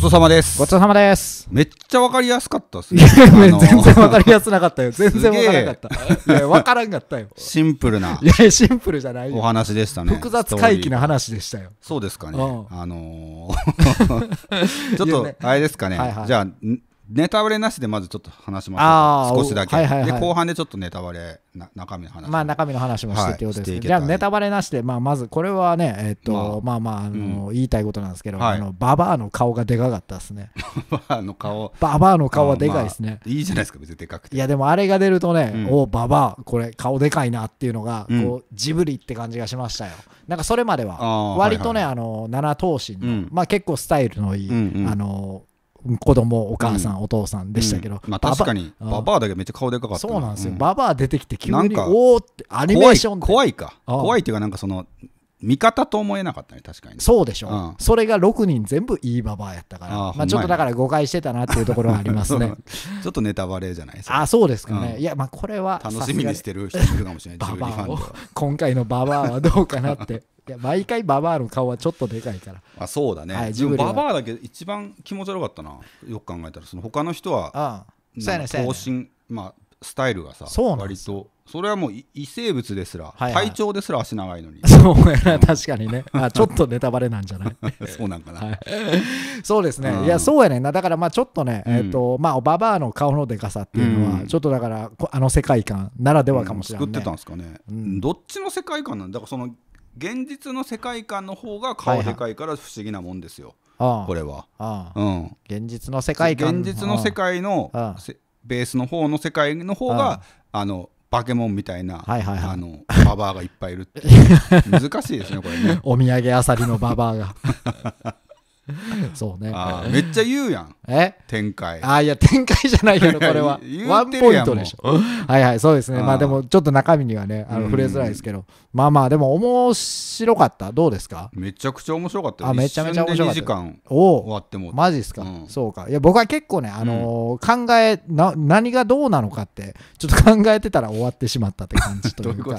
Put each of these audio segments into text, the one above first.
ごちそうさまです。ごちそうさまです。めっちゃわかりやすかったっすね。全然わかりやすなかったよ。全然わからんかった。いや、わからんかったよ。シンプルな。いや、シンプルじゃないお話でしたね。複雑回帰な話でしたよ。そうですかね。あのー、ちょっと、あれですかね。はいはい、じゃあ、ネタバレなしでまずちょっと話しましょう少しだけ、はいはいはい、で後半でちょっとネタバレ中身の話まあ中身の話もしてってことですけど、はい、じゃあネタバレなしで、まあ、まずこれはねえっ、ー、と、まあ、まあまああの、うん、言いたいことなんですけど、はい、あのババアの顔がでかかったですねババアの顔ババアの顔はでかいですね、まあ、いいじゃないですか別にでかくていやでもあれが出るとね、うん、おババアこれ顔でかいなっていうのが、うん、こうジブリって感じがしましたよなんかそれまでは割とね、はいはい、あの七頭身の、まあ結構スタイルのいい、うんうん、あの子供お母さん、うん、お父さんでしたけど、まあ、確かにババアだけめっちゃ顔でかかったそうなんですよ、ババア出てきて急におおってアニメーション怖いか怖いっていうかなんかその味方と思えなかったね確かにそうでしょ、うん、それが6人全部いいババアやったからまあ、ちょっとだから誤解してたなっていうところはありますね ちょっとネタバレじゃないですかあそうですかね、うん、いやまあこれは楽しみにしてる人いるかもしれないババアを今回のババアはどうかなっていや毎回ババアの顔はちょっとでかいからあそうだね、はい、はババアだけ一番気持ち悪かったなよく考えたらその他の人はああそうやねそうやねまあスタイルがさ割とそれはもう異生物ですら、はいはい、体調ですら足長いのに そうやな確かにねあ ちょっとネタバレなんじゃない そうなんかな、はい、そうですね、うん、いやそうやねんなだからまあちょっとね、うん、えっ、ー、とまあばばあの顔のでかさっていうのは、うん、ちょっとだからあの世界観ならではかもしれない、ね、作ってたんですかね、どっちの世界観なんだからその現実の世界観の方が顔でかいから不思議なもんですよ、はいはこれは、うん、現実の世界観現実の世界の、ベースの方の世界の方が、あのバケモンみたいな、はいはいはい、あのババアがいっぱいいるって 難しいですねこれねお土産あさりのババアが そうねあめっちゃ言うやん え展開あいや展開じゃないやろ これはワンポイントでしょはいはいそうですねまあでもちょっと中身にはねあの触れづらいですけどまあまあでも面白かったどうですかめちゃくちゃ面白かったあめちゃめちゃ面白かった2時間お終わってもマジっすか、うんそうかいや僕は結構ね、あのー考えな何がどうなのかってちょっと考えてたら終わってしまったって感じというか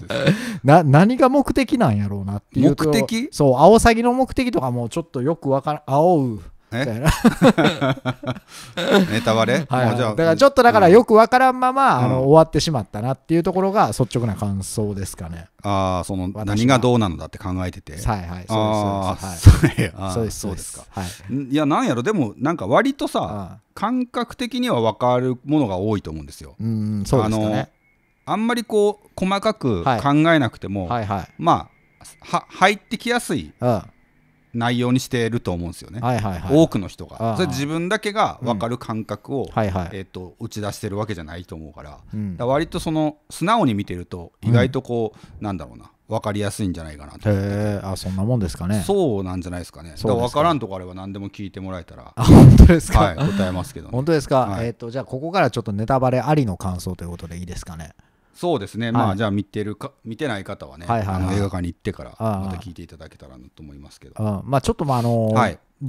な何が目的なんやろうなっていう目的そうアオサギの目的とかもちょっとよくわからんおう ネタバレ、はいはい、だからちょっとだからよく分からんまま、うん、あの終わってしまったなっていうところが率直な感想ですかね。ああその何がどうなのだって考えててはいはいそうですそうですそうですか、はい、いやなんやろでもなんか割とさ感覚的には分かるものが多いと思うんですよ。うんそうですねあんまりこう細かく考えなくても、はいはいはい、まあは入ってきやすい。うん内容にしてると思うんですよね、はいはいはい、多くの人がそれ自分だけが分かる感覚を、うんはいはい、えーと、打ち出してるわけじゃないと思うからうん、ら割とその素直に見てると意外とこう、うん、なんだろうな分かりやすいんじゃないかなとへあそんなもんですかねそうなんじゃないですかねだから分からんとこあれば何でも聞いてもらえたら本当ですか、はい、答えますけど、ね、本当ですか、はい、えっ、ー、とじゃあここからちょっとネタバレありの感想ということでいいですかねそうですね、まあじゃあ見てるか見てない方はね、あの映画館に行ってからまた聞いていただけたらなと思いますけど、まあちょっとまああの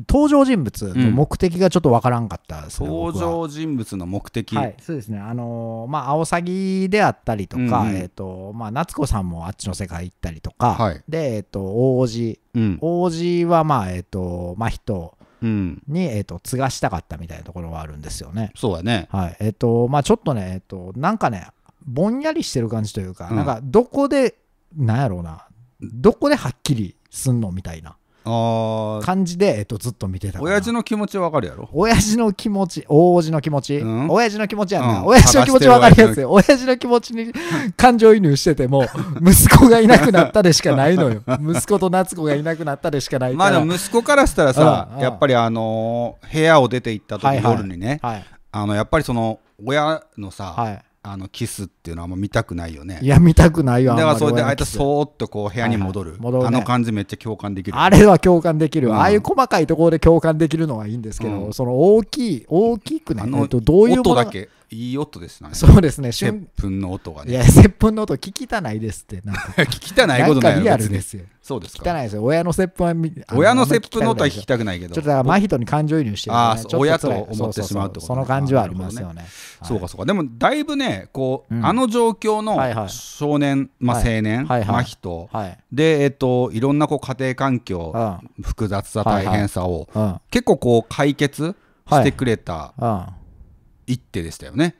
登場人物の目的がちょっとわからんかったですね、登場人物の目的そうですねあのまあアオサギであったりとか、えっ、とまあ夏子さんもあっちの世界行ったりとか、でえっ、と王子、王子はまあえっ、とまあ人うん、に、えーと、と継がしたかったみたいなところはあるんですよね。そうだね、はいえーとまあ、ちょっとね、えーと、なんかねぼんやりしてる感じというか、うんなんかどこでなんやろうなどこではっきりすんのみたいなああ感じで、えっと、ずっと見てたから親父の気持ちわかるやろ親父の気持ち大叔父の気持ち、うん親父の気持ちやんな、うん親父の気持ちわかりやすい親父の気持ちに 感情移入してても息子がいなくなったでしかないのよ息子と夏子がいなくなったでしかないまかあらでも息子からしたらさ、うんうんやっぱりあのー部屋を出て行った時、はいはい夜にね、はいあのやっぱりその親のさ、はいあのキスっていうのはあんま見たくないよねいや見たくないよだからそれであいつそーっとこう部屋に戻るはいはい戻るね、あの感じめっちゃ共感できるあれは共感できる、うん、ああいう細かいところで共感できるのはいいんですけど、うん、その大きい大きくね、えっと、どういう音だけいい音ですね。そうですね。接吻の音がね。いや、接吻の音、聞きたないですって。なんか聞きたないことないリアですよ。そうですか。汚いですよ。親の接吻は親の接吻の音は聞きたくないけど。ちょっとだから、真人に感情移入してる、ね、ああ、親と思ってしまうってこと、ね、その感じはありますよね。ねはい、そうか、そうか。でも、だいぶね、こう、うん、あの状況の少年、まあ、青年、はいはい、真人、はい、で、えっ、と、いろんなこう家庭環境、うん、複雑さ、大変さを、はいはいうん、結構こう、解決してくれた。はいはい一手でしたよね。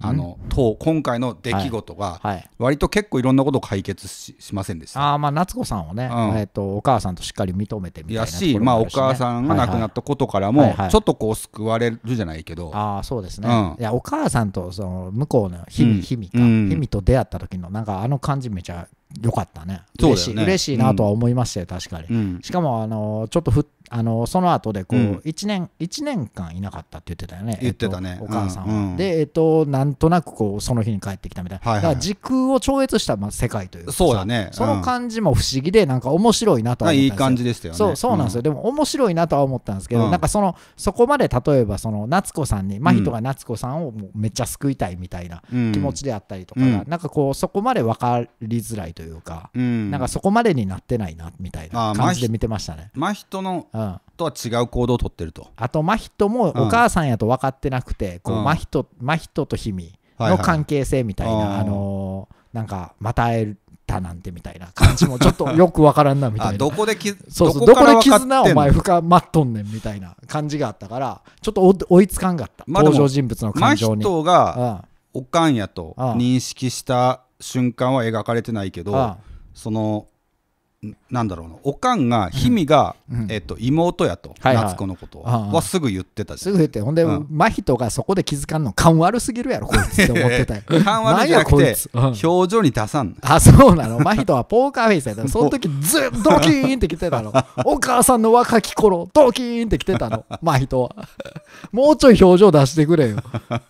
あのと今回の出来事が、割と結構いろんなことを解決しませんでした、あまあ夏子さんをね、うん、えーと、お母さんとしっかり認めてみたいな、ね、やし、まあ、お母さんが亡くなったことからも、ちょっとこう救われるじゃないけど、あそうですね、うん、いやお母さんとその向こうの日々ひみか、うん、ひみと出会った時のなんかあの感じめちゃ良かったね嬉しい、ね、嬉しいなとは思いましたよ、確かに、しかもあのちょっとふっあのその後でこう、うん、1, 年年間いなかったって言ってたよね言ってたね、えっと、お母さんは、うん、で、えっと、なんとなくこうその日に帰ってきたみたいな、はいはい、だから時空を超越したまあ世界というかそうだね、その感じも不思議でなんか面白いなとは思ったいい感じでしたよねそうそうなんですよ、でも面白いなとは思ったんですけど、なんかそのそこまで例えばその夏子さんに真人が夏子さんをもうめっちゃ救いたいみたいな気持ちであったりとかなんかこうそこまで分かりづらいというか、なんかそこまでになってないなみたいな感じで見てましたね真人のとは違う行動をとってるとあと真人もお母さんやと分かってなくて、こう真人真人と氷見の関係性みたいな、はいはい、あのー、なんかまた会えたなんてみたいな感じもちょっとよく分からんなみたいなどこできそうそうどこで絆お前深まっとんねんみたいな感じがあったからちょっと追いつかんかった、まあ、登場人物の感情に真人がおかんやと認識した瞬間は描かれてないけどそのなんだろうおかんが氷見が、うん、えっと、妹やと、はいはい、夏子のことはすぐ言ってたすぐ言ってほんで、うん、真人がそこで気づかんの勘悪すぎるやろこいつって思ってたよ 勘悪じゃなくて、表情に出さんあそうなの真人はポーカーフェイスやったその時ずっとドキーンって来てたの お母さんの若き頃ドキーンって来てたの真人はもうちょい表情出してくれよ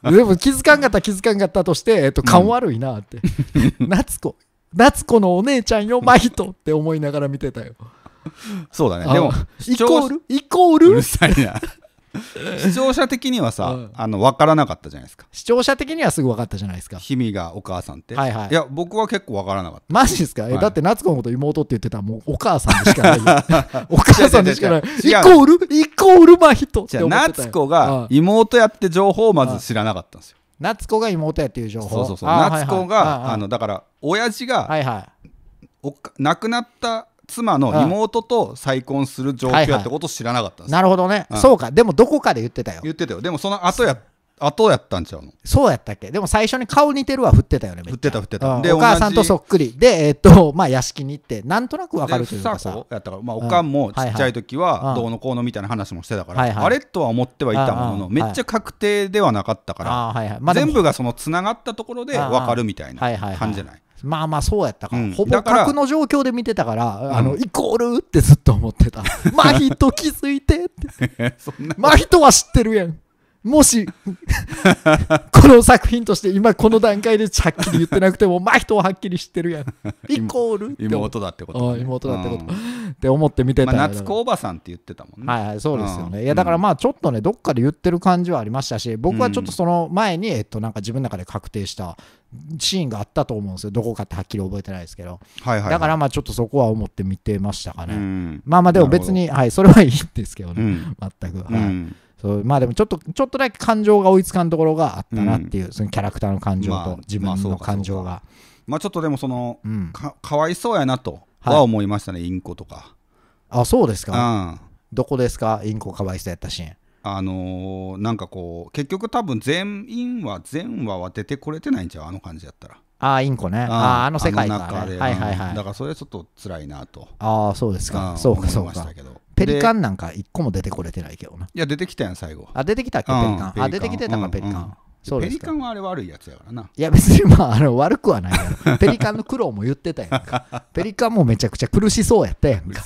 でも気づかんかった気づかんかったとして、えっと、勘悪いなって、夏子夏子のお姉ちゃんよ、マヒトって思いながら見てたよ。そうだね。でも、イコールイコールうるさいな。視聴者的にはさ、うん、あの分からなかったじゃないですか視聴者的にはすぐ分かったじゃないですか氷見がお母さんって、はいはい、いや僕は結構分からなかったマジですか、はい、だって夏子のこと妹って言ってたらもうお母さんでしかない お母さんでしかないイコールイコール真人じゃて夏子が妹やって情報をまず知らなかったんですよ、夏子が妹やっていう情報そうそうそう夏子が、あのだから親父が、はいはい、亡くなった妻の妹と再婚する状況やってこと知らなかったんです、はいはい、なるほどね、うん、そうかでもどこかで言ってたよ言ってたよでもその後や後やったんちゃうのそうやったっけでも最初に顔似てるは振ってたよね振ってた振ってた、うん、でお母さんとそっくりでえー、っと まあ屋敷に行ってなんとなくわかるというかさやったから、まあ、おかんもちっちゃい時はどうのこうのみたいな話もしてたから、はいはい、あれとは思ってはいたものの、めっちゃ確定ではなかったから、はいはいまあ、全部がそのつながったところでわかるみたいな感じじゃない,、まあまあそうやったから、うん、ほぼ格の状況で見てたから、あのイコールってずっと思ってた「真人気づいて」って 「真人は知ってるやん」もしこの作品として今この段階ではっきり言ってなくても真人ははっきり知ってるやん イコールって妹だってこと、ね、妹だってこと、うん、って思って見てた、まあ、夏子おばさんって言ってたもんねはい、はい、そうですよね、うん、いやだからまあちょっとねどっかで言ってる感じはありましたし僕はちょっとその前に、えっと、なんか自分の中で確定したシーンがあったと思うんですよどこかってはっきり覚えてないですけど、はいはい、はい、だからまあちょっとそこは思って見てましたかね、うん、まあまあでも別に、はい、それはいいんですけどね、全くはい、そうまあでもちょっとちょっとだけ感情が追いつかんところがあったなっていう、うん、そのキャラクターの感情と自分の感情が、まあ、まあ、ちょっとでもその、うん、かかわいそうやなとは思いましたね、はい、インコとかあそうですか、うん、どこですかインコかわいそうやったシーンあのー、なんかこう結局多分全員は全話は出てこれてないんちゃうあの感じやったらああインコねああの世界か、ね、中で、はいはいはい、だからそれはちょっと辛いなとああそうですか、そうかそうかペリカンなんか一個も出てこれてないけどないや出てきたやん最後あ出てきたっけペリカン、うんカンあ出てきてたかペリカン、そうペリカンはあれ悪いやつやからないや別にまああの悪くはないや ペリカンの苦労も言ってたやんか ペリカンもめちゃくちゃ苦しそうやったやんか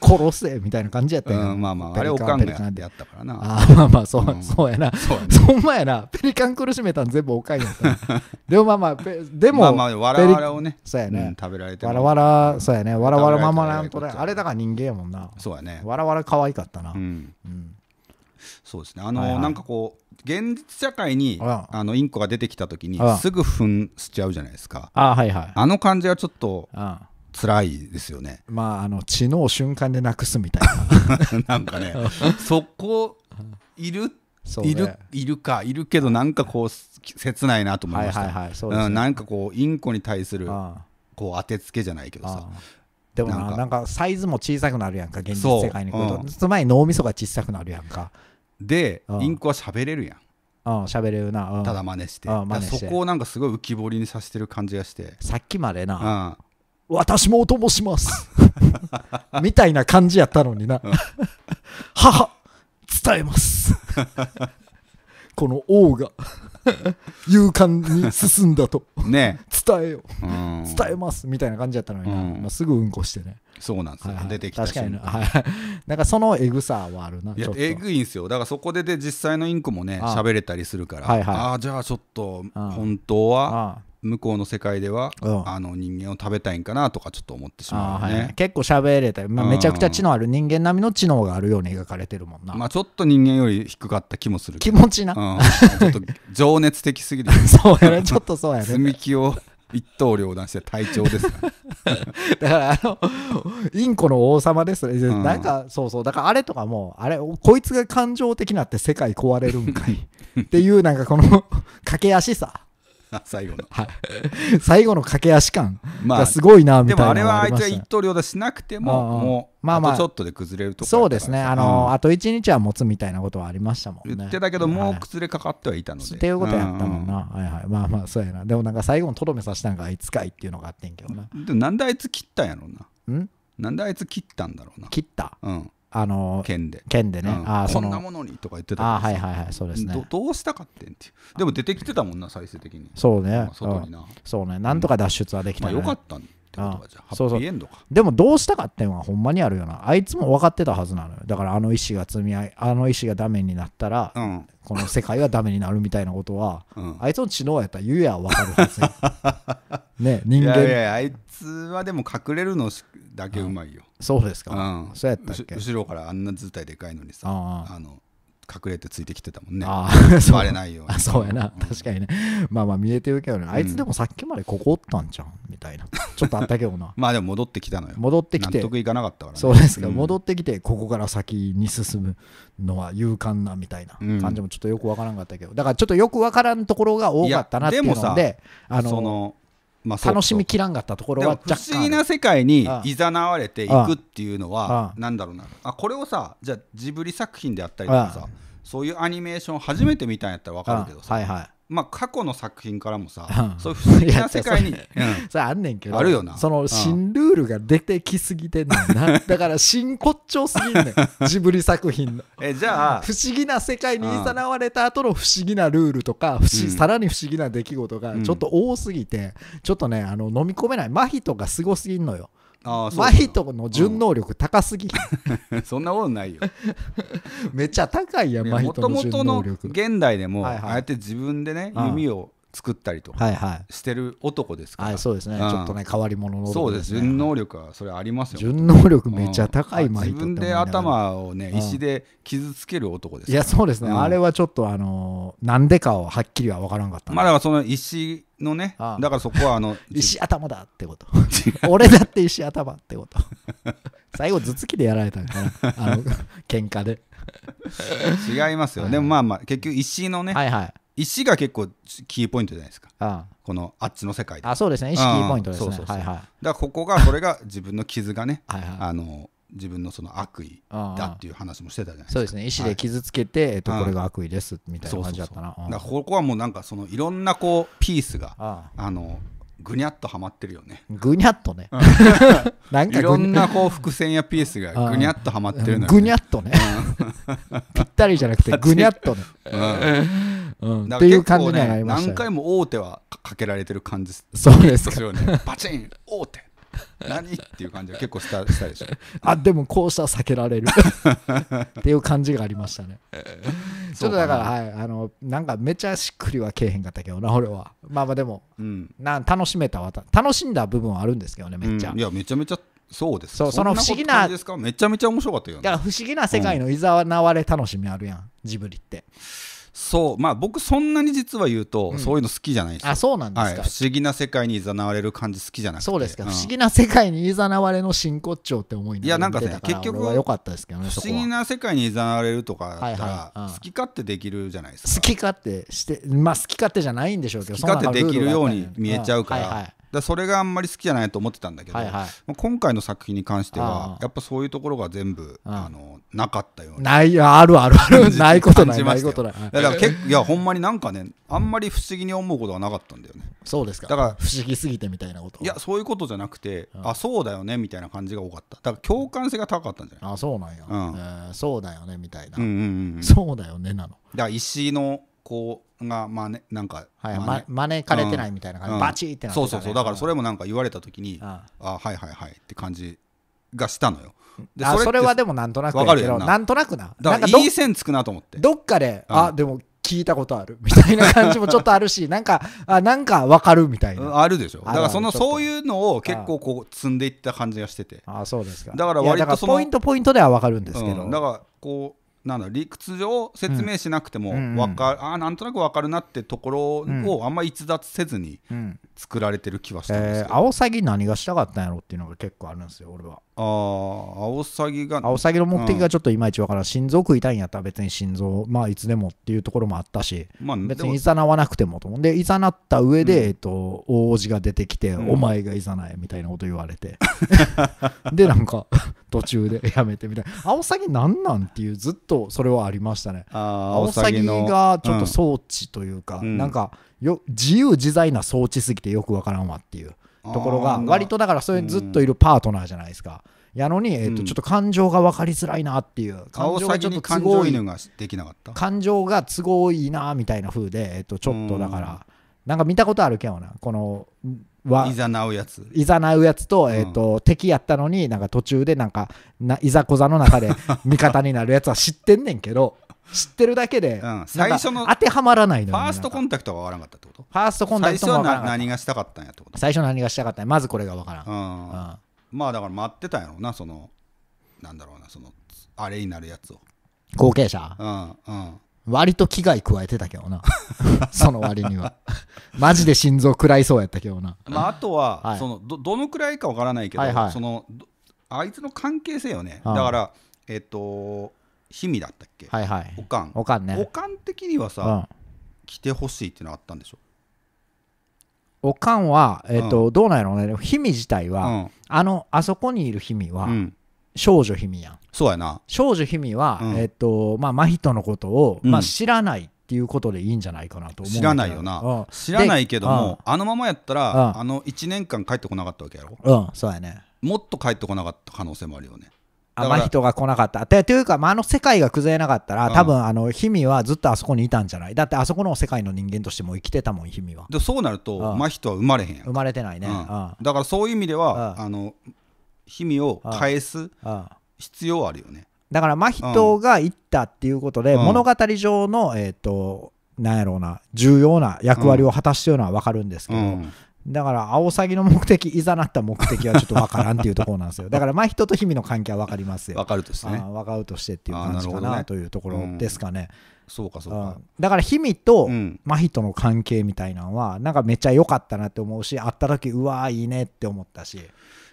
殺せみたいな感じやったやん、うん、まあまああれおかんがやったからなあまあまあそうん、そうやなそんまやなペリカン苦しめたん全部おかんやったでもまあまあでもまあまあわらわらをねそうやね、うん、食べられてわらわらそうやねわらわらままなんとねあれだから人間やもんなそうやねわらわら可愛かったなうん、そうですねあの、はいはい、なんかこう現実社会にあのインコが出てきた時にすぐふんしちゃうじゃないですかあ,、はいはい、あの感じはちょっと辛いですよねまああの知能を瞬間でなくすみたいな なんかねそこいるいるいるかいるけどなんかこう切ないなと思いました、はいはいはいうね、ん、なんかこうインコに対するこう当てつけじゃないけどさでもなんかサイズも小さくなるやんか現実世界に来ると、うん、つまり脳みそが小さくなるやんかで、うん、インコは喋れるやん喋、うん、れるな、うん、ただ真似して,、そこをなんかすごい浮き彫りにさせてる感じがしてさっきまでな、私もお供します みたいな感じやったのにな、母伝えます この王が 勇敢に進んだとね伝えよう、うん、伝えますみたいな感じやったのにうんまあ、すぐうんこしてねそうなんですよ、はい、出てきた確かに、はい、なんかそのエグさはあるないやえぐいんですよだからそこでで実際のインクもね喋れたりするから、はいはい、ああじゃあちょっと本当は向こうの世界では、うん、あの人間を食べたいんかなとかちょっと思ってしまうね、はい、結構喋れたり、まあ、めちゃくちゃ知能ある人間並みの知能があるように描かれてるもんな、まあ、ちょっと人間より低かった気もする気持ちな、うん、ちょっと情熱的すぎる そうやねちょっとそうやね積み木を一刀両断して隊長です、だからあのインコの王様です、ねうん、なんかそうそうだからあれとかもあれこいつが感情的なって世界壊れるんかい っていうなんかこの駆け足さ 最後の最後の駆け足感がすごいなみたいな、でもあれはあいつが一刀両断しなくてももうまあまあちょっとで崩れるとこそうですねあの、うん、あと1日は持つみたいなことはありましたもんね言ってたけどもう崩れかかってはいたので、はい、っていうことやったもんな、うん、はいはいまあまあそうやなでもなんか最後のとどめさせたんがあいつかいっていうのがあってんけどなでもなんであいつ切ったんやろうなんなんであいつ切ったんだろうな切ったうんあの県で県でね、うん、あこんなものにとか言ってたあはいはいはいそうですねどうしたかってんっていうでも出てきてたもんな最終的にそうね、外にな、うん、そうねなんとか脱出はできたね、まあ、よかったんってことじゃハッピーエンドかでもどうしたかってのはほんまにあるよなあいつも分かってたはずなのよだからあの石が積み合いあの石がダメになったら、うん、この世界がダメになるみたいなことは、うん、あいつの知能やったら言うや分かるはず ね人間いやいやあいつはでも隠れるのだけうまいよ、そうですか、うん、そうやったっけ後ろからあんな図体でかいのにさあの隠れてついてきてたもんねああ ないようにそうやな、うん、確かにねまあまあ見えてるけどねあいつでもさっきまでここおったんじゃんみたいなちょっとあったけどな まあでも戻ってきたのよ戻ってきて納得いかなかったから、ね、そうですか、うん、戻ってきてここから先に進むのは勇敢なみたいな感じもちょっとよくわからんかったけどだからちょっとよくわからんところが多かったなっていうのであのそのまあ、楽しみきらんかったところは不思議な世界にいざなわれていくっていうのはなんだろうなあこれをさじゃあジブリ作品であったりとかさそういうアニメーション初めて見たんやったら分かるけどさ、はいはい、まあ、過去の作品からもさ、そういう不思議な世界に、それあんねんけどあるよなその新ルールが出てきすぎてんな だから新骨頂すぎんねんジブリ作品の えじゃあ不思議な世界にいざなわれた後の不思議なルールとか不思、さらに不思議な出来事がちょっと多すぎて、ちょっとねあの飲み込めない麻痺とかすごすぎんのよマイトの純能力高すぎ、うん、そんなことないよ めっちゃ高いやマイトの純能力もともとの現代でも、はいはい、ああやって自分でね、弓を作ったりとかしてる男ですから、はいそうですね、ちょっとね変わり者の、そうです順能力はそれありますよ純能力めちゃ高い、自分で頭をね、石で傷つける男ですいやそうですね、あれはちょっとあのな、んでかははっきりは分からんかったまだその石のねだからそこはあの 石頭だってこと 俺だって石頭ってこと最後頭突きでやられたんかなあの喧嘩で 違いますよ、はでもまあまあ結局石のね、はいはい石が結構キーポイントじゃないですかああこのあっちの世界であそうですね石キーポイントですね、はいはい、だからここがこれが自分の傷がね はい、あの自分のその悪意だっていう話もしてたじゃないですかそうですね石で傷つけて、はい、えっと、これが悪意ですみたいな感じだったなだからここはもうなんかそのいろんなこうピースがああのぐにゃっとはまってるよねぐにゃっとね、なんかいろんなこう伏線やピースがぐにゃっとはまってるのよ、ね、ぐにゃっとね ぴったりじゃなくてぐにゃっとね、うんうん、っていう感じにはなりました、ね、何回も大手はかけられてる感じそうですよねバチン大手何っていう感じは結構したでしょあでもこうしたら避けられる っていう感じがありましたね、ちょっとだからはいあのなんかめちゃしっくりはけえへんかったけどな俺はまあまあでも、うん、な楽しめたわ楽しんだ部分はあるんですけどねめっちゃ、うん、いやめちゃめちゃそうですそうその不思議なめちゃめちゃ面白かったよ、ね、だから不思議な世界のいざなわれ楽しみあるやん、ジブリってそうまあ僕そんなに実は言うと、そういうの好きじゃないですあそうなんですか、はい、不思議な世界にいざなわれる感じ好きじゃないそうですか、うん、不思議な世界にいざなわれの真骨頂って思いにいやなんかね結局は良かったですけどね不思議な世界にいざなわれるとかだったら、好き勝手できるじゃないですか好き勝手してまあ好き勝手じゃないんでしょうけど好き勝手できるように見えちゃうから、はいはい、だそれがあんまり好きじゃないと思ってたんだけど、はいはい、今回の作品に関してはやっぱそういうところが全部あのなかったようなないあるあるある ないことないないことないだからいやほんまになんかねあんまり不思議に思うことはなかったんだよねそうですかだから不思議すぎてみたいなこといやそういうことじゃなくて、ああそうだよねみたいな感じが多かっただから共感性が高かったんじゃないあそうなんや、うんえー、そうだよねみたいな、うんうんうん、そうだよねなのだから石の子がまねなんか、はいま、真似かれてないみたいな感じ、うん、バチってなって、ね、そうそうそうだからそれもなんか言われた時に、うん、あはいはいはいって感じがしたのよでそれそれはでもなんとなくやけどなんとなくなだからいい線つくなと思ってどっかで、うん、あでも聞いたことある みたいな感じもちょっとあるし なんかあなんか分かるみたいなあるでしょだからそのそういうのを結構こう積んでいった感じがしててあそうですかだから割とそのポイントポイントでは分かるんですけど、うん、だからこうなんだ理屈上説明しなくても分か、うんうん、あなんとなく分かるなってところをあんま逸脱せずに作られてる気はしすけど、えー、アオサギ何がしたかったんやろっていうのが結構あるんですよ俺はああアオサギがアオサギの目的がちょっといまいちわからん、うん、心臓食いたいんやったら別に心臓まあいつでもっていうところもあったし、まあ、別にいざなわなくてもと思うんでいざなった上で、うん、えっと王子が出てきて、うん、お前がいざないみたいなこと言われて でなんか途中でやめてみたいなアオサギ何なんっていうずっとそれはありましたねアオサギがちょっと装置というか、うん、なんかよ自由自在な装置すぎてよくわからんわっていうところが割とだからそれずっといるパートナーじゃないですか。やのに、えーとちょっと感情が分かりづらいなっていう感情がちょっと都合いい感情が都合いいなみたいな風で、えー、とちょっとだからなんか見たことあるけんなこのいざなうやついざなうやつと,、えー、と敵やったのになんか途中でなんかないざこざの中で 味方になるやつは知ってんねんけど知ってるだけで、最初の当てはまらないのファーストコンタクトが分からなかったってことファーストコンタクトは何がしたかったんやってこと最初何がしたかったまずこれが分からん、まあだから待ってたんやろうなそのなんだろうなそのあれになるやつを後継者うんうん割と危害加えてたけどな その割にはマジで心臓食らいそうやったけどなまああとは、そのどのくらいか分からないけど、そのあいつの関係性よね、だからえっ、と氷見だったっけはいはいおかんおかんねおかん的にはさ、うん、来てほしいっていうのあったんでしょおかんは、えーと、うん、どうなんやろうね氷見自体は、うん、あのあそこにいる氷見は、うん、少女氷見やんそうやな少女氷見は、えっ、ー、とまあ真人のことを、まあ、知らないっていうことでいいんじゃないかなと思う知らないよな、知らないけども、あのままやったら、あの1年間帰ってこなかったわけやろうんそうやねもっと帰ってこなかった可能性もあるよねあんま人が来なかった。てというか、まあ、あの世界が崩れなかったら、多分あの氷見はずっとあそこにいたんじゃないだってあそこの世界の人間としても生きてたもん氷見は。でそうなると、うん、真は生まれへんやん生まれてないね、うん、だからそういう意味では、あの氷見を返す必要あるよね。だから真人が行ったっていうことで、物語上の、えっ、ー、となんやろうな重要な役割を果たしてるのは分かるんですけど、うん、だから、アオサギの目的、いざなった目的はちょっとわからんっていうところなんですよ。だから、真人と氷見の関係は分かりますよ。分かるとしてね。分かるとしてっていう感じかな、ね、というところですかね。うん、そうかそうか、うん、だから氷見と真人の関係みたいなのはなんかめっちゃ良かったなって思うし会った時うわーいいねって思ったし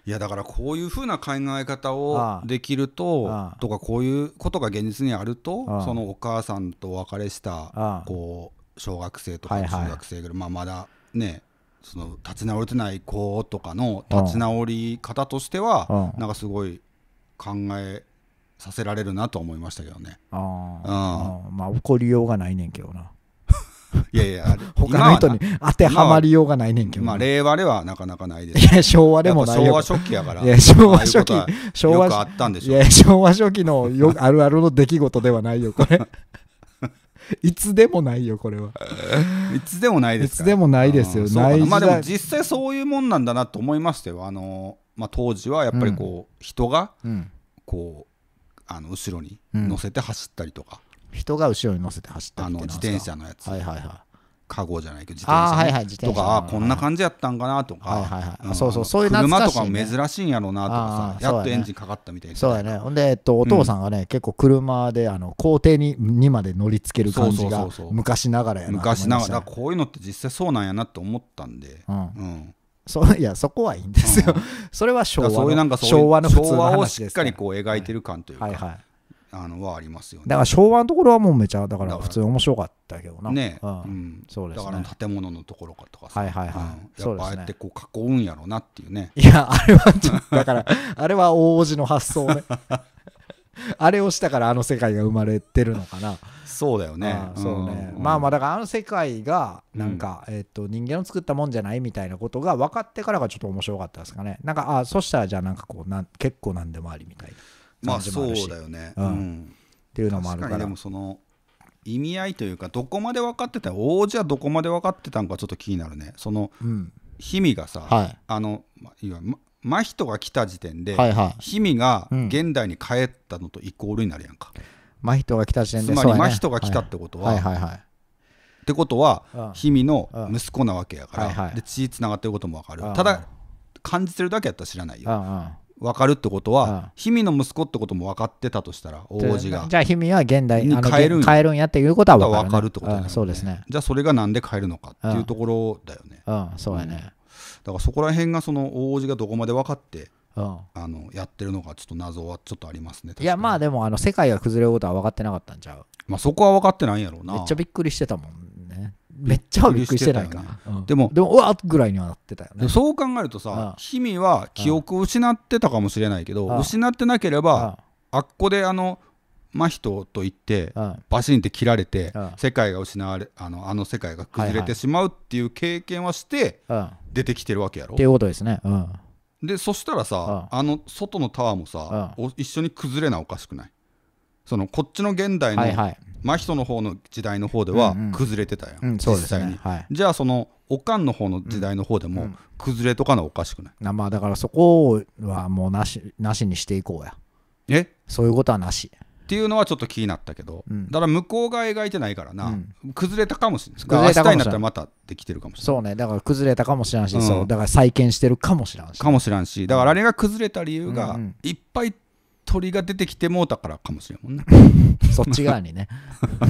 いやだからこういうふうな考え方をできるととかこういうことが現実にあるとそのお母さんとお別れしたこう小学生とか中学生ぐらいまあまだねその立ち直れてない子とかの立ち直り方としては、うん、なんかすごい考えさせられるなと思いましたけどねあ、まあ怒りようがないねんけどないやいや、他の人に当てはまりようがないねんけど、ね。まあ、令和ではなかなかないです。いや、昭和でもないよ。昭和初期やから。いや、昭和初期、昭和。よくあったんでしょ。いや、昭和初期のよあるあるの出来事ではないよ、これ いつでもないよこれは いつでもないですいつでもないですよないまあでも実際そういうもんなんだなと思いましたよあの、まあ、当時はやっぱりこう、うん、人がこう、あの後ろに乗せて走ったりとか、人が後ろに乗せて走ったりとか自転車のやつはいはいはいカゴじゃないけど自転車、ねはいはい、とかこんな感じやったんかなとか、そうそうそういう懐車とか珍しいんやろうなとかさ、ね、やっとエンジンかかったみたいなそうだねほんで、えっと、お父さんがね、うん、結構車であの校庭ににまで乗りつける感じが昔ながらやな昔ながらこういうのって実際そうなんやなって思ったんで、うん、うんそいやそこはいいんですよ、うん、それは昭和の昭和の話です、をしっかりこう描いてる感というか、はいはい、あのはありますよねだから昭和のところはもうめちゃだから普通に面白かったけどなねうん、うん、そうです、ね、だから建物のところかとかさはいはいはい、うん、やっぱああやってこう囲うんやろうなっていうね、いやあれはちょっとだから あれは王子の発想ね あれをしたからあの世界が生まれてるのかな。そうだよね。そうね、まあまあだからあの世界がなんか、うん、えっ、と人間の作ったもんじゃないみたいなことが分かってからがちょっと面白かったですかね。なんかあそしたらじゃあなんかこうなん結構何でもありみたいな。まあそうだよね、うん、っていうのもあるからでもその意味合いというかどこまで分かってた王子はどこまで分かってたんかちょっと気になるねその、うん、がさ、はい、あのいわ真人が来た時点で、はいはい、が現代に帰ったのとイコールになるやんか、真人が来た時点でつまり真人が来たってことは、はいはいはいはい、ってことは氷見の息子なわけやから、で血つながってることも分かる、ただ感じてるだけやったら知らないよ、分かるってことは、氷、見、の息子ってことも分かってたとしたら王子がじゃあ氷見は現代に変えるん変えるんやっていうことは分かる,、ってことそうですねじゃあそれがなんで変えるのかっていうところだよね、うん、そうやね、だからそこら辺がその王子がどこまで分かってうん、あのやってるのかちょっと謎はちょっとありますねいやまあでもあの世界が崩れることは分かってなかったんちゃうまあそこは分かってないんやろうなめっちゃびっくりしてたもんめっちゃびっくりしてないか、ねうん、でもでもうわっぐらいにはなってたよねそう考えるとさ氷見は記憶を失ってたかもしれないけど失ってなければあっこであの真人と言ってバシンって切られて世界が失われあのあの世界が崩れてしまうっていう経験はして出てきてるわけやろ。っていうことですね。うん、でそしたらさあの外のタワーもさ一緒に崩れなおかしくないそのこっちの現代の、真人の方の時代の方では崩れてたやん、うんうん、実際に、うんねはい、じゃあそのおかんの方の時代の方でも崩れとかのおかしくない、うん、まあだからそこはもうなしなしにしていこうやえそういうことはなしっていうのはちょっと気になったけど、うん、だから向こうが描いてないからな、うん、崩れたかもしれない崩れたかいになったらまたできてるかもしれないそうねだから崩れたかもしれいし、うん、そうだから再建してるかもしれなしかもしれしだからあれが崩れた理由がいっぱい鳥が出てきてもうたからかもしれんもんね そっち側にね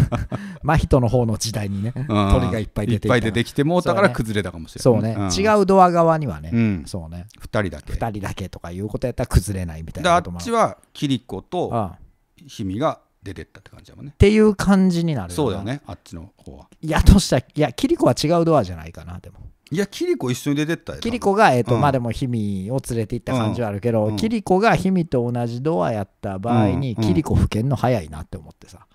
真人の方の時代にね鳥がいっぱい出ていっぱい出てきてもうたから崩れたかもしれないそうね、うん、違うドア側にはね、うん、そうね2人だけ2人だけとかいうことやったら崩れないみたいなあっちはリ子と氷見が出てったって感じだもんねっていう感じになるそうだよねあっちの方はいやとしたらいや桐子は違うドアじゃないかなでもいやキリコ一緒に出てったよキリコが、えーとうんまあでも氷見を連れて行った感じはあるけど、うんキリコが氷見と同じドアやった場合に、うんキリコ不見の早いなって思ってさ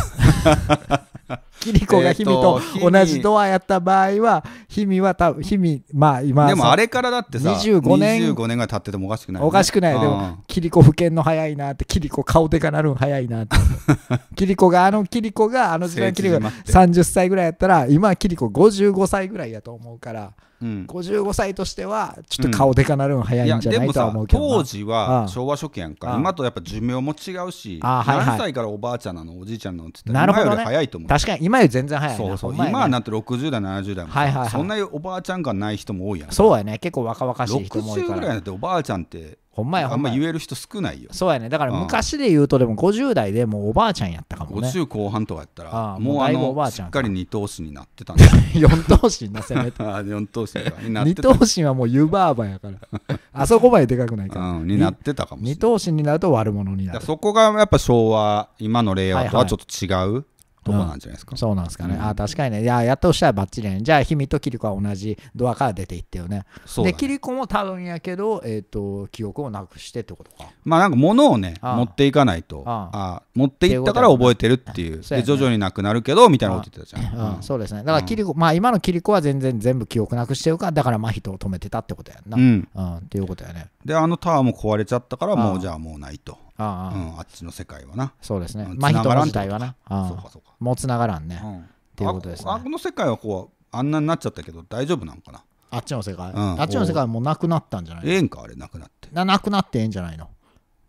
キリコが氷見と同じドアやった場合は、氷見は多分、氷まあ今、でもあれからだってさ、25年。25年が経っててもおかしくない、ね、おかしくない。でも、キリコ不見の早いなって、キリコ顔でかなるん早いなって。キリコが、あのキリコが、あの時代のキリコが30歳ぐらいやったら、今キリコ55歳ぐらいやと思うから。うん、55歳としてはちょっと顔でかなるの早いんじゃないと思うけど、当時は昭和初期やんか、今とやっぱ寿命も違うし、はい何歳からおばあちゃんなのおじいちゃんなのって言ったら今より早いと思う、ね、確かに今より全然早いそうそう今はなんて60代70代も、はいはいそんなおばあちゃんがない人も多いやんそうやね結構若々しい人も多いから60ぐらいになっておばあちゃんってほんまやほあんま言える人少ないよそうやねだから昔で言うとでも50代でもうおばあちゃんやったかもね50後半とかやったらあももうあいぶおばのあちゃんっかり二頭身になってたんだ4等身なせめて四頭身 二等身はもう湯婆婆やから あそこまででかくないから、うんになってたかもしれない二等身になると悪者になるそこがやっぱ昭和今の令和とはちょっと違うとこなんじゃないですか、うん、そうなんですかね、うん、あ確かにねいややっとしたらばっちりねじゃあ氷とキリコは同じドアから出ていってよねそうねでキリコも多分やけど、えーと、記憶をなくしてってことかまあなんか物をね持っていかないとあ持っていったから覚えてるっていう、ね、で徐々になくなるけどみたいなこと言ってたじゃん、うん、そうですねだからキリコ、まあ今のキリコは全然全部記憶なくしてるからだからまあ人を止めてたってことやんな、うんうん、っていうことやねであのタワーも壊れちゃったからもうじゃあもうないとあ,、うん、あっちの世界はなそうですね、マヒトの時代はなあそうかそうかもうつながらんね、うん、っていうことですねあこの世界はこうあんなになっちゃったけど大丈夫なんかなあっちの世界、うん、あっちの世界もうなくなったんじゃないええんかあれなくなってななくなってええんじゃないの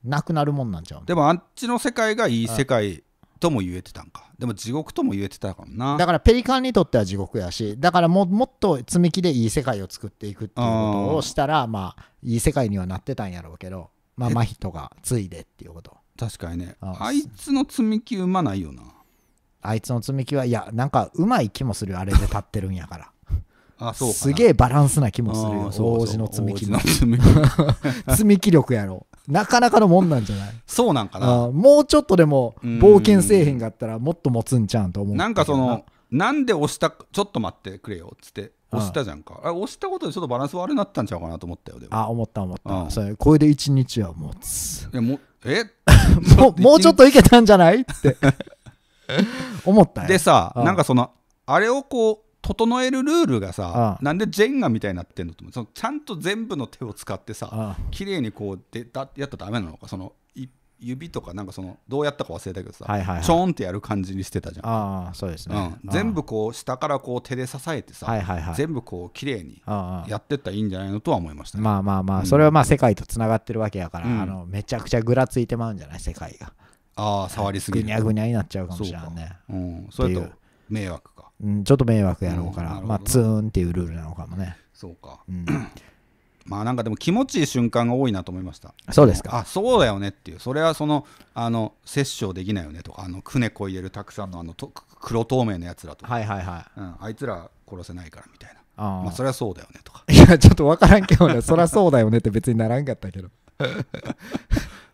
なくなるもんなんちゃうでもあっちの世界がいい世界とも言えてたんかでも地獄とも言えてたかもなだからペリカンにとっては地獄やしだからももっと積み木でいい世界を作っていくっていうことをしたらまあいい世界にはなってたんやろうけどまあ真人がついでっていうこと確かにねあいつの積み木生まないよなあいつの積み木はいやなんかうまい気もするあれで立ってるんやから あそうすげえバランスな気もするよ王子の積み木の積み木力やろなかなかのもんなんじゃないそうなんかなもうちょっとでも冒険せえへんかったらもっと持つんちゃうんと思うなんかそのなんで押したちょっと待ってくれよっつって押したじゃんかあ押したことでちょっとバランス悪くなったんちゃうかなと思ったよでもあ思った思った、うん、それこれで1日は持ついやもえ ももうちょっといけたんじゃないって 思ったでさ、うん、なんかそのあれをこう整えるルールがさ、うなんでジェンガみたいになってんのと思うそのちゃんと全部の手を使ってさ、うん、綺麗にこうでだやったらダメなのかその指とかなんかそのどうやったか忘れたけどさ、はいはいはい、チョーンってやる感じにしてたじゃんああそうですね、うん、全部こう下からこう手で支えてさ、はいはいはい、全部こう綺麗にやってったらいいんじゃないのとは思いました、ね、まあまあまあ、うん、それはまあ世界とつながってるわけやから、うん、あのめちゃくちゃぐらついてまうんじゃない世界がああ触りすぎるぐにゃぐにゃになっちゃうかもしれないねそう,、うん、それと迷惑か、うん、ちょっと迷惑やろうから、うん、まあツーンっていうルールなのかもねそうか、うん、まあなんかでも気持ちいい瞬間が多いなと思いましたそうですかあそうだよねっていうそれはそのあの殺生できないよねとかあのくねこ入れるたくさんのあのと黒透明のやつらとかはいはいはい、うん、あいつら殺せないからみたいなあまあそりゃそうだよねとか いやちょっと分からんけどねそりゃそうだよねって別にならんかったけど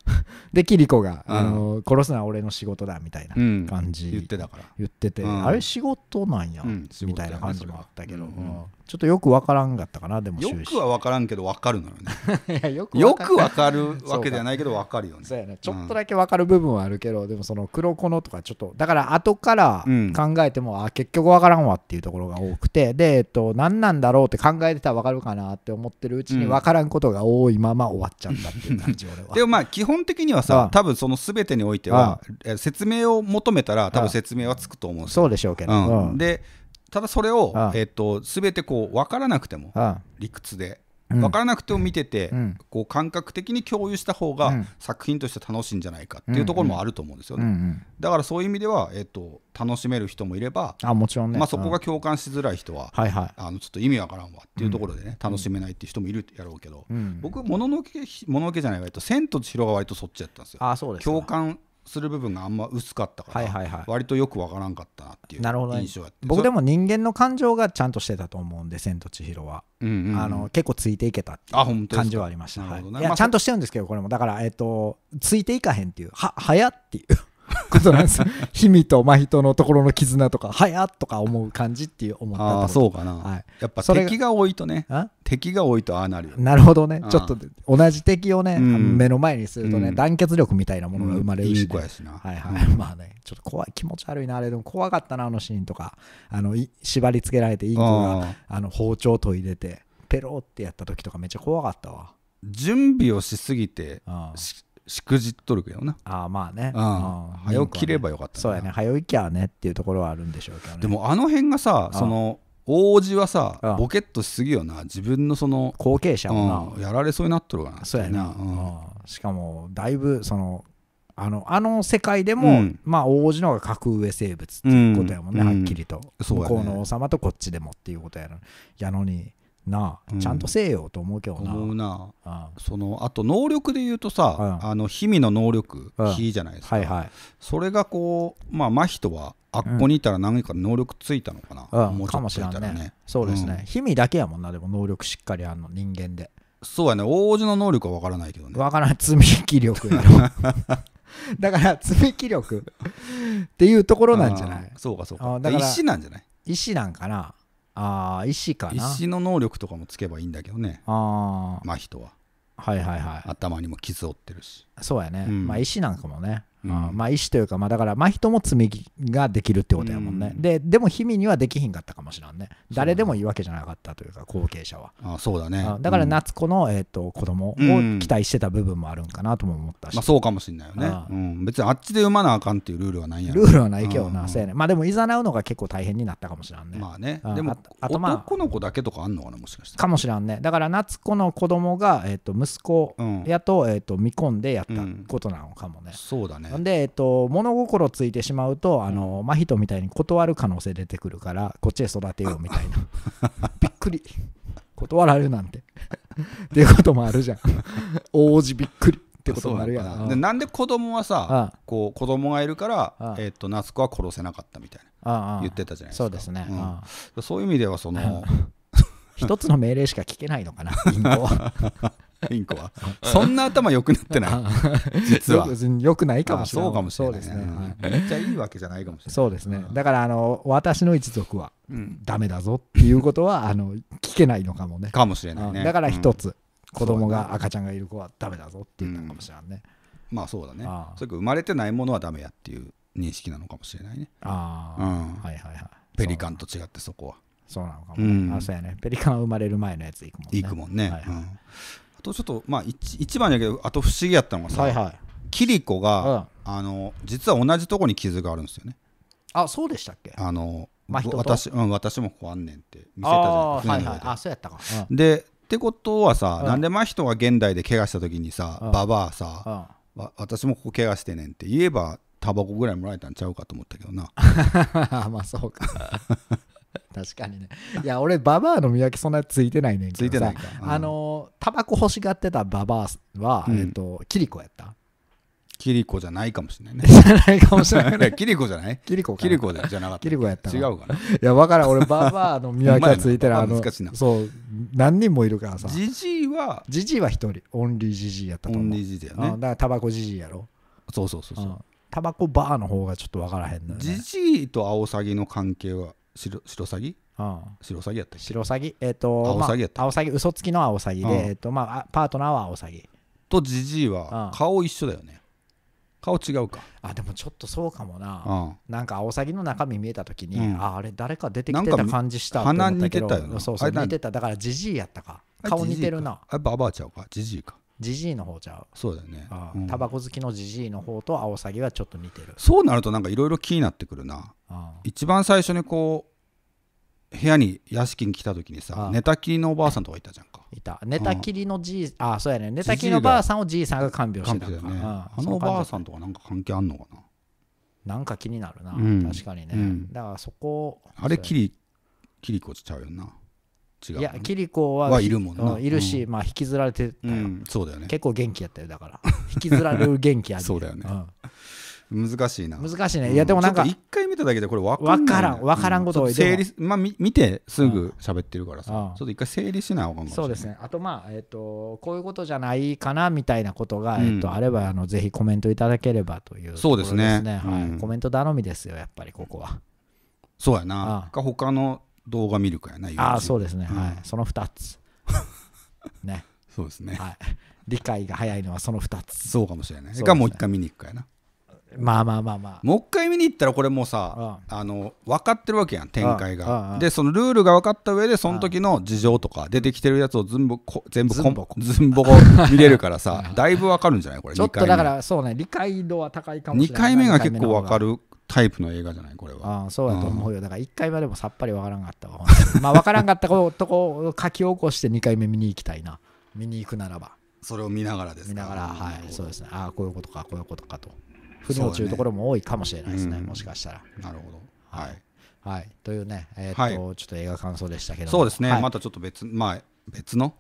でキリコが、うん、あの殺すのは俺の仕事だみたいな感じ、うん、言ってたから言ってて、うん、あれ仕事なんや、みたいな感じもあったけど、ちょっとよく分からんかったかなでもよくは分からんけど分かるのよね よく分かるわけじゃないけど分かるよねそうやねちょっとだけ分かる部分はあるけど、でもその黒子のとかちょっとだから後から考えても、あ結局分からんわっていうところが多くてで、えっと、何なんだろうって考えてたら分かるかなって思ってるうちに分からんことが多いまま終わっちゃったっていう感じ、俺はでもまあ基本本的にはさ、多分その全てにおいては説明を求めたら多分説明はつくと思うんですそうでしょうけど、うん、でただそれをえっ、ー、と全てこう分からなくても理屈で分からなくても見てて、こう感覚的に共有した方が作品として楽しいんじゃないかっていうところもあると思うんですよね、だからそういう意味では、えー、と楽しめる人もいればあもちろん、ねまあ、そこが共感しづらい人は、あのちょっと意味わからんわっていうところでね、楽しめないっていう人もいるやろうけど、僕もののけもののけじゃないわと「千と千尋」が割とそっちやったんですよ。あそうです共感する部分があんま薄かったから、はいはいはい、割とよくわからんかったなっていう印象やって、ね、僕でも人間の感情がちゃんとしてたと思うんで「千と千尋は」うんうん、あの結構ついていけたっていう感じはありました、い、やちゃんとしてるんですけどこれもだから、えーと、ついていかへんっていうは早っていうことなんです氷見と真人のところの絆とかはやっとか思う感じっていう思ったあそうかな、はい、やっぱ敵が多いとね敵が多いとああなるなるほどねちょっと同じ敵をね、うん、目の前にするとね、うん、団結力みたいなものが生まれるし、ね、いい子やしなはいはい、まあねちょっと怖い気持ち悪いなあれでも怖かったなあのシーンとかあの縛り付けられてインコがあの包丁研いでてペロってやった時とかめっちゃ怖かったわ準備をしすぎてしくじっとるけどなああまあね、うん、早起きればよかった、そうやね早起きゃねっていうところはあるんでしょうけど、でもあの辺がさその王子はさ、ボケっとしすぎよな自分のその後継者もやられそうになっとるかなそうやな、しかもだいぶそのあのあの世界でも、うん、まあ王子の方が格上生物っていうことやもんね、はっきりと、ね、向こうの王様とこっちでもっていうことやのやのになあ、ちゃんとせえよと思うけどな思うなあそのあと能力で言うとさ、うん、あの氷見の能力火、うん、じゃないですか、はいはい、それがこうまあ真人はあっこにいたら何か能力ついたのかな、もうちょっといたらね、ね、そうですね氷見、だけやもんなでも能力しっかりあの人間でそうやね王子の能力は分からないけどね分からい積み木力やろ だから積み木力っていうところなんじゃないそうかそうか石なんじゃない石なんかなああ石かな石の能力とかもつけばいいんだけどねああ真人ははいはいはい頭にも傷負ってるしそうやね、うんまあ石なんかもねうん、まあ意思というか、まあ、だから真人も積み木ができるってことやもんね、うん、ででも氷見にはできひんかったかもしらんね誰でもいいわけじゃなかったというか後継者はあそうだね、だから夏子の、えーと、と子供を期待してた部分もあるんかなとも思ったし、まあ、そうかもしれないよねうん、別にあっちで産まなあかんっていうルールはないやルールはないけどな、せやねまあでもいざなうのが結構大変になったかもしれんねまあね、でもあと、まあ、男の子だけとかあんのかなもしかしてかもしらんねだから夏子の子供が、えーと、息子やと,、えーと見込んでやったことなのかもね、そうだねねなんで、えっと、物心ついてしまうとあの、真人みたいに断る可能性出てくるからこっちへ育てようみたいな びっくり断られるなんて っていうこともあるじゃん 王子びっくりってこともあるやんでなんで子供はさこう子供がいるからえっと夏子は殺せなかったみたいな言ってたじゃないですかそうですね、うん、そういう意味ではその一つの命令しか聞けないのかな、銀行は。インコは。そんな頭良くなってない。実は。良くないかもしれない。そうい。めっちゃいいわけじゃないかもしれない。そうですね。だから、あの、私の一族は、ダメだぞっていうことは、あの、聞けないのかもね。かもしれないね。だから一つ、子供が、赤ちゃんがいる子はダメだぞって言ったかもしれないね。まあそうだね。それ生まれてないものはダメやっていう認識なのかもしれないね。ああ。はいはいはい。ペリカンと違ってそこは。そうなのかも、ねうん、あそうやねペリカンは生まれる前のやついくもんねいくもんね、はいはいうん、とちょっとまあ一一番やけどあと不思議やったのがさ、はいはい、キリコが、うん、あの実は同じとこに傷があるんですよねあそうでしたっけあの、まあ、私,、うん、私もここあんねんって見せたじゃないですかあ、そうやったか、うん、でってことはさ、うん、なんで真人が現代で怪我した時にさ、うん、ババアさ、うん、私もここ怪我してねんって言えばタバコぐらいもらえたんちゃうかと思ったけどな まあそうか 確かにねいや俺ババアの見分けそんなついてないねんけどついてないか、うん、あのタバコ欲しがってたババアは、うん、えっとキリコやったキリコじゃないかもしれないね。じゃないかもしれない、ね。キリコじゃないキリコキリコじゃなかった。キリコやった違うかな。いや、わからん。俺、ババアの見分けがついてる。あの、そう、何人もいるからさ。ジジイはジジイは一人。オンリージジイやったと思う。オンリージジイやね。だから、タバコジジイやろ。そうそうそうそう。タバコバーの方がちょっとわからへんのよ、ね。ジジイとアオサギの関係は白白サギうあ白サギやったっ白サギえっ、と青サギやったっまあ、青サギ嘘つきの青サギで、うんえっとまああ、パートナーは青サギとジジイは顔一緒だよね顔違うかあでもちょっとそうかもな、うんなんかアオサギの中身見えた時に、うんああれ誰か出てきてた感じしたって思ったけど鼻似てたよねそうそう似てただからジジイやったか顔似てるなやっぱアバーちゃうかジジイかジジイの方ちゃうそうだよねタバコ好きのジジイの方とアオサギはちょっと似てるそうなるとなんかいろいろ気になってくるな一番最初にこう部屋に屋敷に来た時にさ寝たきりのおばあさんとかいたじゃんかいた寝たきりのじいああそうやね寝たきりのおばあさんをじいさんが看病してたね、あのおばあさんとかなんか関係あんのかななんか気になるな、確かにね、だからそこあれキリキリコちゃうよな違う、いやキリコはいるもんな、いるし、まあ引きずられてそうだよね結構元気やったよだから引きずられる元気ある そうだよね、難しいな難しいねいやでもなんか一回見ただけでこれ分からん分からん分からんことを整理まあ見てすぐ喋ってるからさちょっと一回整理しないかんかそうですねあとまあえっとこういうことじゃないかなみたいなことがえっとあればあのぜひコメントいただければというそうですねはいコメント頼みですよやっぱりここはそうやなか他の動画見るかやなああそうですねはいその2つね そうですねはい理解が早いのはその2つそうかもしれないしかもう一回見に行くかやなまあまあまあまあもう一回見に行ったらこれもうさあの分かってるわけやん展開がでそのルールが分かった上でその時の事情とか出てきてるやつを全部こ全部ずんぼこずんぼこ 見れるからさだいぶ分かるんじゃないこれちょっとだからそうね理解度は高いかもしれない2回目が結構分かるタイプの映画じゃないこれはああそうやと思うよ、うん、だから1回目でもさっぱり分からんかったわまあ分からんかったとこを書き起こして2回目見に行きたいな見に行くならばそれを見ながらですか見ながらはいそうですねああこういうことかこういうことかと腑に落ちるところも多いかもしれないですね、ねもしかしたら。なるほど、はい、はい、というね、えーと、はい、ちょっと映画感想でしたけどそうですね、はい、またちょっと別,、まあ、別の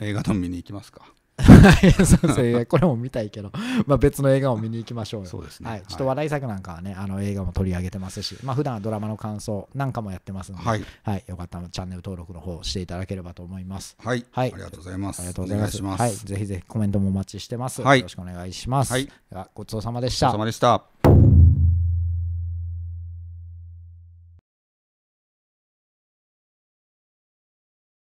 映画の見に行きますか。そうですこれも見たいけど、まあ、別の映画を見に行きましょうよ。そうですね、はい、ちょっと話題作なんかはね、あの映画も取り上げてますし、まあ普段はドラマの感想なんかもやってますので、はい、はい、よかったらチャンネル登録の方していただければと思います。はい、はい、ありがとうございます。ありがとうございます。はい、ぜひぜひコメントもお待ちしてます。はい、よろしくお願いします。はい、ごちそうさまでした。ごちそうさまでした。